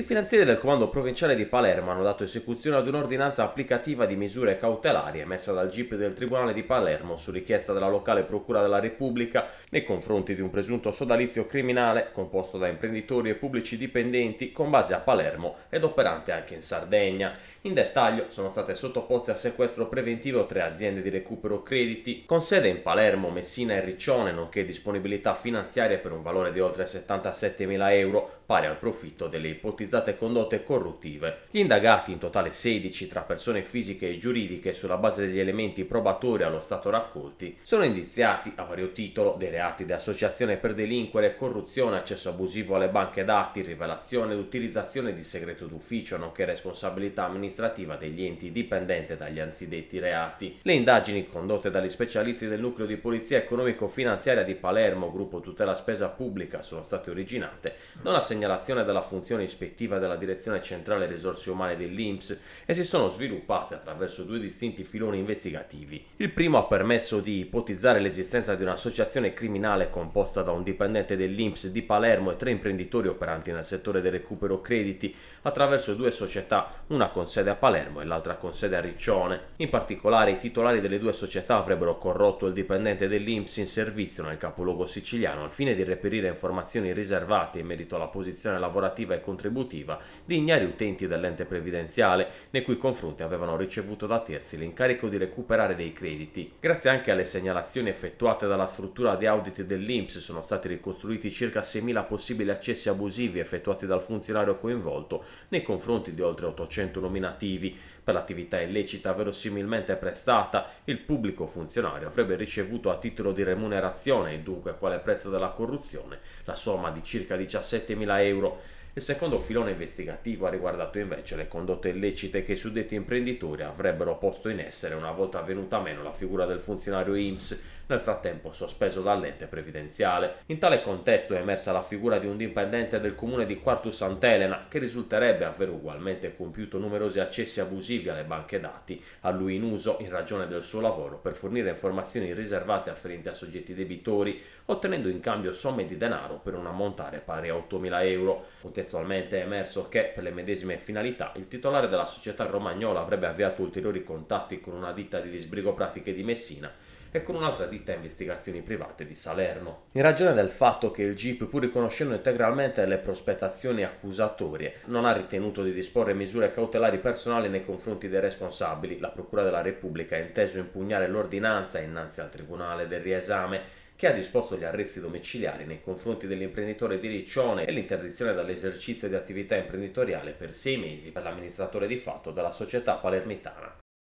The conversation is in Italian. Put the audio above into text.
I finanzieri del Comando Provinciale di Palermo hanno dato esecuzione ad un'ordinanza applicativa di misure cautelari emessa dal GIP del Tribunale di Palermo su richiesta della locale Procura della Repubblica nei confronti di un presunto sodalizio criminale composto da imprenditori e pubblici dipendenti con base a Palermo ed operante anche in Sardegna. In dettaglio sono state sottoposte a sequestro preventivo tre aziende di recupero crediti con sede in Palermo, Messina e Riccione, nonché disponibilità finanziarie per un valore di oltre 77.000 euro, pari al profitto delle ipotesi finalizzate condotte corruttive. Gli indagati, in totale 16 tra persone fisiche e giuridiche, sulla base degli elementi probatori allo stato raccolti, sono indiziati a vario titolo dei reati di associazione per delinquere, corruzione, accesso abusivo alle banche dati, rivelazione ed utilizzazione di segreto d'ufficio, nonché responsabilità amministrativa degli enti dipendenti dagli anzidetti reati. Le indagini condotte dagli specialisti del nucleo di polizia economico-finanziaria di Palermo, gruppo tutela spesa pubblica, sono state originate da una segnalazione della funzione ispettiva direttiva dalla Direzione Centrale Risorse Umane dell'INPS e si sono sviluppate attraverso due distinti filoni investigativi. Il primo ha permesso di ipotizzare l'esistenza di un'associazione criminale composta da un dipendente dell'INPS di Palermo e tre imprenditori operanti nel settore del recupero crediti attraverso due società, una con sede a Palermo e l'altra con sede a Riccione. In particolare i titolari delle due società avrebbero corrotto il dipendente dell'INPS in servizio nel capoluogo siciliano al fine di reperire informazioni riservate in merito alla posizione lavorativa e contributiva distributiva di ignari utenti dell'ente previdenziale, nei cui confronti avevano ricevuto da terzi l'incarico di recuperare dei crediti. Grazie anche alle segnalazioni effettuate dalla struttura di audit dell'Inps sono stati ricostruiti circa 6.000 possibili accessi abusivi effettuati dal funzionario coinvolto nei confronti di oltre 800 nominativi. Per l'attività illecita verosimilmente prestata, il pubblico funzionario avrebbe ricevuto a titolo di remunerazione e dunque quale prezzo della corruzione la somma di circa 17.000 euro. Il secondo filone investigativo ha riguardato invece le condotte illecite che i suddetti imprenditori avrebbero posto in essere una volta venuta meno la figura del funzionario IMSS, nel frattempo sospeso dall'ente previdenziale. In tale contesto è emersa la figura di un dipendente del comune di Quartus Sant'Elena che risulterebbe aver ugualmente compiuto numerosi accessi abusivi alle banche dati, a lui in uso in ragione del suo lavoro per fornire informazioni riservate afferenti a soggetti debitori, ottenendo in cambio somme di denaro per un ammontare pari a 8.000 euro. Testualmente è emerso che, per le medesime finalità, il titolare della società romagnola avrebbe avviato ulteriori contatti con una ditta di disbrigo pratiche di Messina e con un'altra ditta investigazioni private di Salerno. In ragione del fatto che il GIP, pur riconoscendo integralmente le prospettazioni accusatorie, non ha ritenuto di disporre misure cautelari personali nei confronti dei responsabili, la Procura della Repubblica ha inteso impugnare l'ordinanza innanzi al Tribunale del riesame che ha disposto gli arresti domiciliari nei confronti dell'imprenditore di Riccione e l'interdizione dall'esercizio di attività imprenditoriale per sei mesi per l'amministratore di fatto della società palermitana.